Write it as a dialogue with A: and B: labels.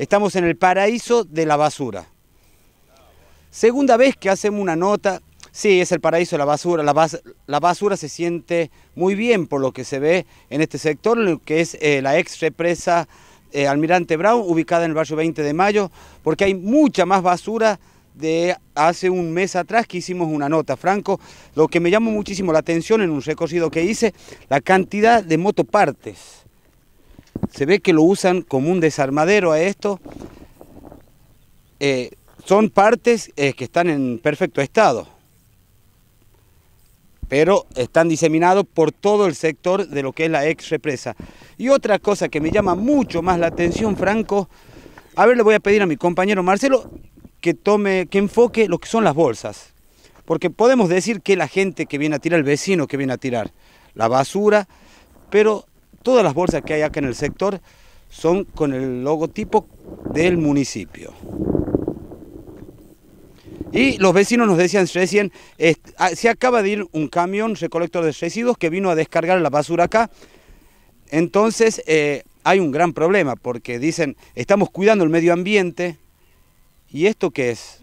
A: Estamos en el paraíso de la basura. Segunda vez que hacemos una nota, sí, es el paraíso de la basura. La, basura se siente muy bien por lo que se ve en este sector, que es eh, la ex represa eh, Almirante Brown, ubicada en el barrio 20 de Mayo, porque hay mucha más basura de hace un mes atrás que hicimos una nota, Franco. Lo que me llamó muchísimo la atención en un recorrido que hice, la cantidad de motopartes se ve que lo usan como un desarmadero a esto. Eh, son partes eh, que están en perfecto estado, pero están diseminados por todo el sector de lo que es la ex represa. Y otra cosa que me llama mucho más la atención, Franco, a ver, le voy a pedir a mi compañero Marcelo que tome, que enfoque lo que son las bolsas, porque podemos decir que la gente que viene a tirar, el vecino que viene a tirar la basura, pero todas las bolsas que hay acá en el sector son con el logotipo del municipio. Y los vecinos nos decían recién, ah, se acaba de ir un camión recolector de residuos que vino a descargar la basura acá. Entonces eh, hay un gran problema porque dicen, estamos cuidando el medio ambiente. ¿Y esto qué es?